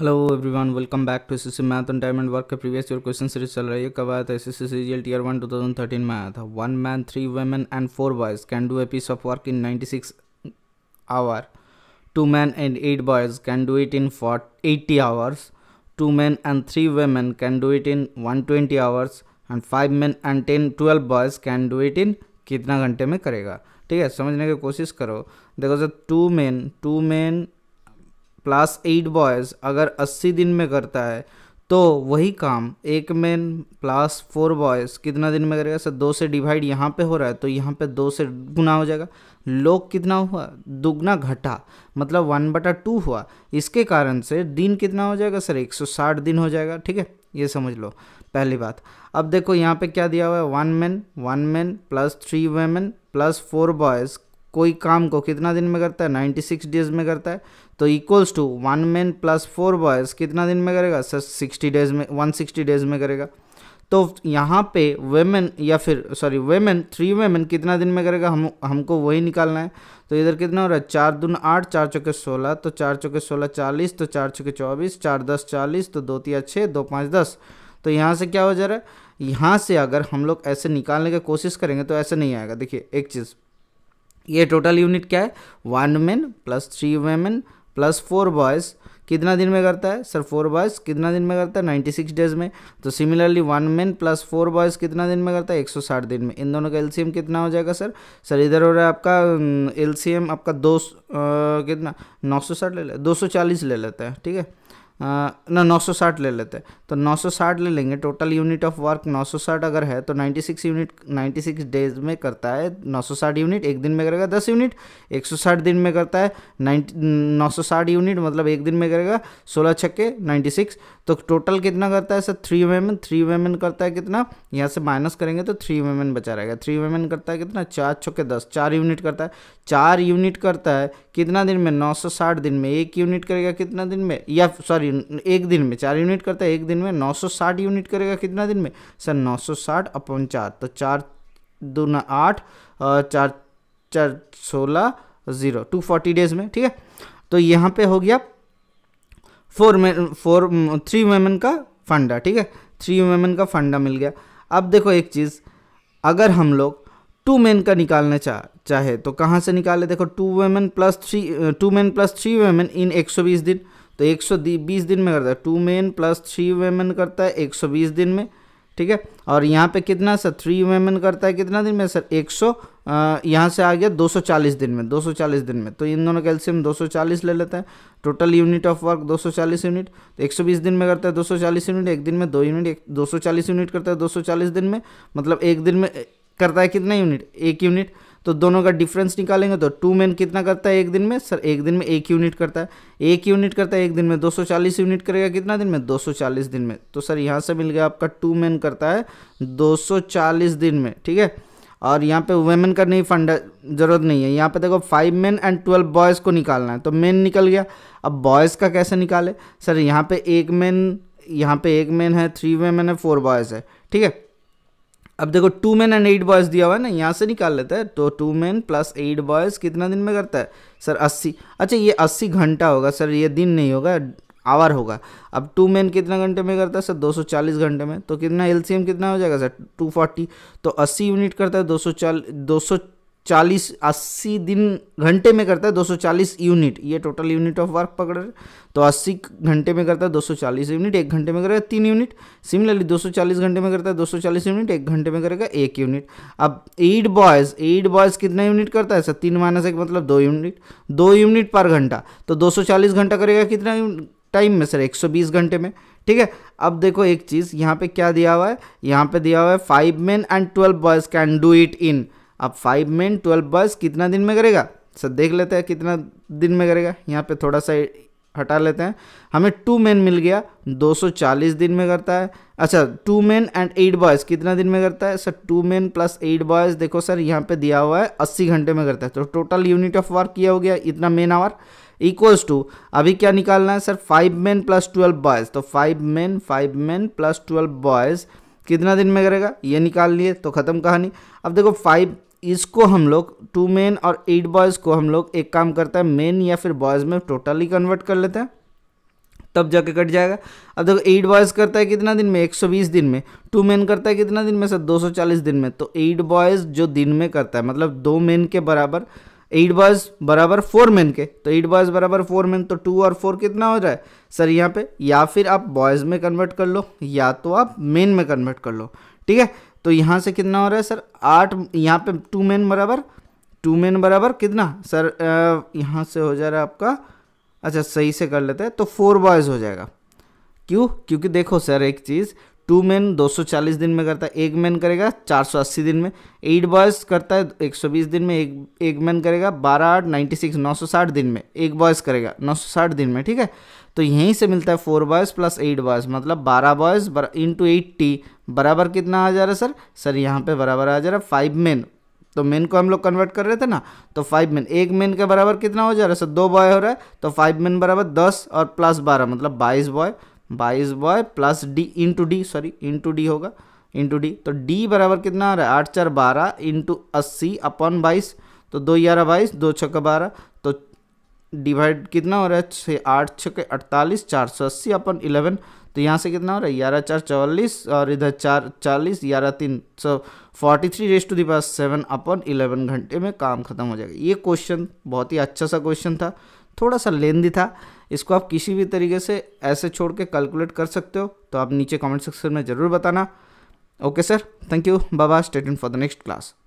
hello everyone welcome back to S math and time and work के previous year question series चल रही है कब आया था S S C year one two thousand thirteen में आया था one man three women and four boys can do a piece of work in ninety six hour two man and eight boys can do it in for eighty hours two man and three women can do it in one twenty hours and five man and ten twelve boys can do it in कितना घंटे में करेगा ठीक है समझने की कोशिश करो देखो sir two man two man class eight boys अगर अस्सी दिन में करता है तो वही काम एक मैन प्लस फोर बॉयज़ कितना दिन में करेगा सर दो से डिवाइड यहाँ पे हो रहा है तो यहाँ पे दो से गुना हो जाएगा लोग कितना हुआ दुगना घटा मतलब वन बटा टू हुआ इसके कारण से दिन कितना हो जाएगा सर एक सौ साठ दिन हो जाएगा ठीक है ये समझ लो पहली बात अब देखो यहाँ पे क्या दिया हुआ है one man one man plus three women plus four boys कोई काम को कितना दिन में करता है 96 डेज में करता है तो equals to one man plus four boys कितना दिन में करेगा सर सिक्सटी डेज में वन सिक्सटी डेज में करेगा तो यहाँ पे वेमेन या फिर सॉरी वेमेन थ्री वेमेन कितना दिन में करेगा हम हमको वही निकालना है तो इधर कितना हो रहा है चार दून आठ चार चौके सोलह तो चार चौके सोलह चालीस तो चार चौके चौबीस चार दस चालीस तो दो तीन छः दो पाँच दस तो यहाँ से क्या हो जा रहा है यहाँ से अगर हम लोग ऐसे निकालने की कोशिश करेंगे तो ऐसे नहीं आएगा देखिए एक चीज़ ये टोटल यूनिट क्या है one man plus three women plus four boys कितना दिन में करता है सर फोर बॉयज़ कितना दिन में करता है नाइन्टी सिक्स डेज में तो similarly one man plus four boys कितना दिन में करता है एक सौ साठ दिन में इन दोनों का एलसीएम कितना हो जाएगा सर सर इधर हो रहा है आपका एलसीएम आपका दो आ, कितना नौ सौ साठ ले ले दो सौ चालीस ले लेते हैं ठीक है हाँ, ना साठ ले लेते हैं तो साठ ले लेंगे टोटल यूनिट ऑफ वर्क साठ अगर है तो 96 यूनिट 96 डेज में करता है साठ यूनिट एक दिन में करेगा 10 यूनिट 160 दिन में करता है सौ साठ यूनिट मतलब एक दिन में करेगा सोलह छक्के 96 तो टोटल कितना करता है sir three women three women करता है कितना यहाँ से माइनस करेंगे तो थ्री वेमेन बचा रहेगा थ्री वेमेन करता है कितना चार के दस चार यूनिट करता है चार यूनिट करता है कितना दिन में नौ सौ साठ दिन में एक यूनिट करेगा कितना दिन में या सॉरी एक दिन में चार यूनिट करता है एक दिन में नौ सौ साठ यूनिट करेगा कितना दिन में सर नौ सौ साठ अपन चार तो चार दो न आठ चार चार सोलह ज़ीरो टू फोर्टी डेज में ठीक है तो यहाँ पे हो गया फोर में फोर थ्री वेमेन का फंडा ठीक है थ्री वेमेन का फंडा मिल गया अब देखो एक चीज़ अगर हम लोग टू मेन का निकालने चाह चाहे तो कहाँ से निकाले देखो two women plus three two men plus three women in 120 दिन तो 120 दिन में करता है two men plus three women करता है 120 दिन में ठीक है और यहाँ पे कितना सर थ्री एम करता है कितना दिन में सर एक सौ यहाँ से आ गया 240 दिन में 240 दिन में तो इन दोनों कैल्शियम 240 ले लेते हैं total unit of work 240 unit तो 120 दिन में करता है 240 यूनिट एक दिन में दो यूनिट एक दो यूनिट करता है दो दिन में मतलब एक दिन में करता है कितना यूनिट एक यूनिट तो दोनों का डिफरेंस निकालेंगे तो टू मैन कितना करता है एक दिन में सर एक दिन में एक यूनिट करता है एक यूनिट करता है एक दिन में 240 यूनिट करेगा कितना दिन में 240 दिन में तो सर यहाँ से मिल गया आपका टू मैन करता है 240 दिन में ठीक है और यहाँ पे वेमेन का नहीं फंड ज़रूरत नहीं है यहाँ पे देखो five man and twelve boys को निकालना है तो मैन निकल गया अब बॉयज़ का कैसे निकाले सर यहाँ पे एक मैन यहाँ पे एक मेन है थ्री वेमेन है फोर बॉयज़ है ठीक है अब देखो two man and eight boys दिया हुआ है ना यहाँ से निकाल लेता है तो two man plus eight boys कितना दिन में करता है सर अस्सी अच्छा ये अस्सी घंटा होगा सर ये दिन नहीं होगा आवर होगा अब टू मैन कितना घंटे में करता है सर 240 घंटे में तो कितना एलसीएम कितना हो जाएगा सर 240 तो 80 यूनिट करता है दो सौ चालीस अस्सी दिन घंटे में करता है 240 यूनिट ये टोटल यूनिट ऑफ वर्क पकड़ रहे तो 80 घंटे में करता है 240 यूनिट एक घंटे में करेगा तीन यूनिट सिमिलरली 240 घंटे में करता है 240 यूनिट एक घंटे में करेगा एक यूनिट अब एट बॉयज़ एट बॉयज़ कितना यूनिट करता है सर तीन माइनस एक मतलब दो यूनिट दो यूनिट पर घंटा तो चालीस घंटा करेगा कितना टाइम में सर बीस घंटे में ठीक है अब देखो एक चीज़ यहाँ पे क्या दिया हुआ है यहाँ पे दिया हुआ है five men and twelve boys can do it in अब फाइव मेन ट्वेल्व बस कितना दिन में करेगा सर देख लेते हैं कितना दिन में करेगा यहाँ पे थोड़ा सा हटा लेते हैं हमें टू मैन मिल गया 240 दिन में करता है अच्छा two man and eight boys कितना दिन में करता है sir two man plus eight boys देखो सर यहाँ पे दिया हुआ है 80 घंटे में करता है तो टोटल यूनिट ऑफ वर्क किया हो गया इतना मेन आवर इक्वल्स टू अभी क्या निकालना है sir five men plus twelve boys तो five man five man plus twelve boys कितना दिन में करेगा ये निकाल लिए तो ख़त्म कहानी अब देखो फाइव इसको हम लोग टू मेन और एट बॉयज़ को हम लोग एक काम करता है मेन या फिर बॉयज़ में टोटली कन्वर्ट कर लेते हैं तब जाके कट जाएगा अब देखो एट बॉयज़ करता है कितना दिन में 120 दिन में टू मेन करता है कितना दिन में सर 240 दिन में तो एट बॉयज़ जो दिन में करता है मतलब दो मेन के बराबर एट बॉयज़ बराबर फोर मेन के तो एट बॉयज़ बराबर फोर मेन तो टू और फोर कितना हो जाए सर यहाँ पे या फिर आप बॉयज़ में कन्वर्ट कर लो या तो आप मेन में कन्वर्ट कर लो ठीक है तो यहाँ से कितना हो रहा है सर आठ यहाँ पे टू मेन बराबर टू मेन बराबर कितना सर यहाँ से हो जा रहा है आपका अच्छा सही से कर लेते हैं तो फोर बॉयज़ हो जाएगा क्यों क्योंकि देखो सर एक चीज़ टू मैन 240 दिन में करता है एक मैन करेगा 480 दिन में एट बॉयज़ करता है 120 दिन में एक एक मैन करेगा 12 आठ नाइन्टी सिक्स नौ दिन में एक बॉयज़ करेगा 960 दिन में ठीक है तो यहीं से मिलता है four boys plus eight boys मतलब 12 बॉयज़ इंटू एट्टी बराबर कितना आ जा रहा है सर सर यहाँ पे बराबर आ जा रहा है फाइव मैन तो मेन को हम लोग कन्वर्ट कर रहे थे ना तो फाइव मेन एक मेन के बराबर कितना हो जा रहा है सर दो बॉय हो रहा है तो फाइव मेन बराबर दस और प्लस बारह मतलब बाईस बॉय बाईस boy plus D into D sorry into D होगा इंटू डी तो डी बराबर कितना आ रहा है आठ चार बारह इंटू अस्सी अपन बाईस तो दो ग्यारह बाईस दो छः बारह तो डिवाइड कितना हो रहा है छः आठ छः अड़तालीस चार सौ अस्सी अपन इलेवन तो यहाँ से कितना हो रहा है ग्यारह चार चौवालीस और इधर चार चालीस ग्यारह तीन सौ फोर्टी थ्री रेस टू दिवस सेवन अपन इलेवन घंटे में काम खत्म हो जाएगा ये क्वेश्चन बहुत ही अच्छा सा क्वेश्चन था थोड़ा सा लेंदी था इसको आप किसी भी तरीके से ऐसे छोड़ के कैलकुलेट कर सकते हो तो आप नीचे कमेंट सेक्शन में ज़रूर बताना ओके सर थैंक यू बाबा stay in for the next class